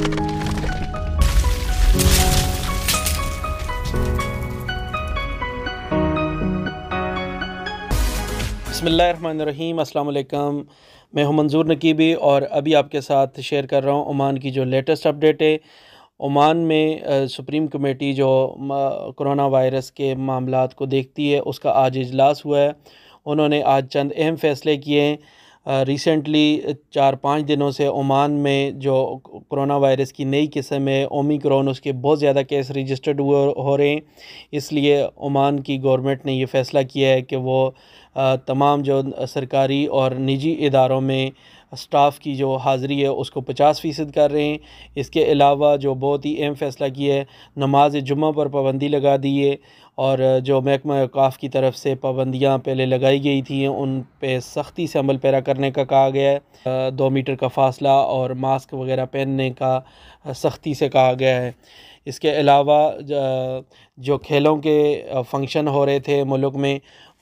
बसमीम अल्लाम मैं हूं मंजूर नकीबी और अभी आपके साथ शेयर कर रहा हूं ओमान की जो लेटेस्ट अपडेट है ओमान में सुप्रीम कमेटी जो कोरोना वायरस के मामला को देखती है उसका आज इजलास हुआ है उन्होंने आज चंद अहम फ़ैसले किए हैं रिसेंटली चार पाँच दिनों से ओमान में जो कोरोना वायरस की नई किस्म है ओमिक्रॉन उसके बहुत ज़्यादा केस रजिस्टर्ड हुए हो रहे हैं इसलिए ओमान की गवर्नमेंट ने यह फ़ैसला किया है कि वो तमाम जो सरकारी और निजी इदारों में स्टाफ की जो हाज़री है उसको पचास फ़ीसद कर रहे हैं इसके अलावा जो बहुत ही अहम फ़ैसला किया है नमाज जुम्मे पर पाबंदी लगा दी है और जो महकमा अवकाफ़ की तरफ से पाबंदियाँ पहले लगाई गई थी उन पे सख्ती से अमल पैरा करने का कहा गया है दो मीटर का फासला और मास्क वगैरह पहनने का सख्ती से कहा गया है इसके अलावा जो खेलों के फंक्शन हो रहे थे मुल्क में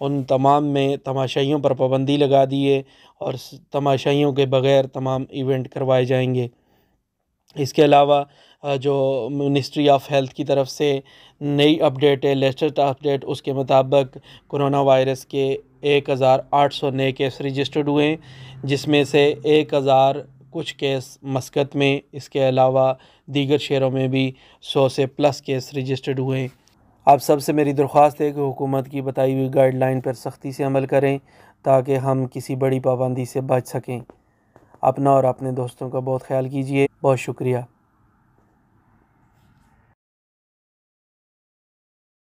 उन तमाम में तमाशाइयों पर पाबंदी लगा दी है और तमाशाइयों के बग़ैर तमाम इवेंट करवाए जाएंगे इसके अलावा जो मिनिस्ट्री ऑफ हेल्थ की तरफ से नई अपडेट है लेटेस्ट अपडेट उसके मुताबिक कोरोना वायरस के एक हज़ार आठ सौ नए केस रजिस्टर्ड हुए हैं जिसमें से एक हज़ार कुछ केस मस्कत में इसके अलावा दीगर शहरों में भी सौ से प्लस केस रजिस्टर्ड हुए आप सबसे मेरी दरख्वास्त है कि हुकूमत की बताई हुई गाइडलाइन पर सख्ती से अमल करें ताकि हम किसी बड़ी पाबंदी से बच सकें अपना और अपने दोस्तों का बहुत ख्याल कीजिए बहुत शुक्रिया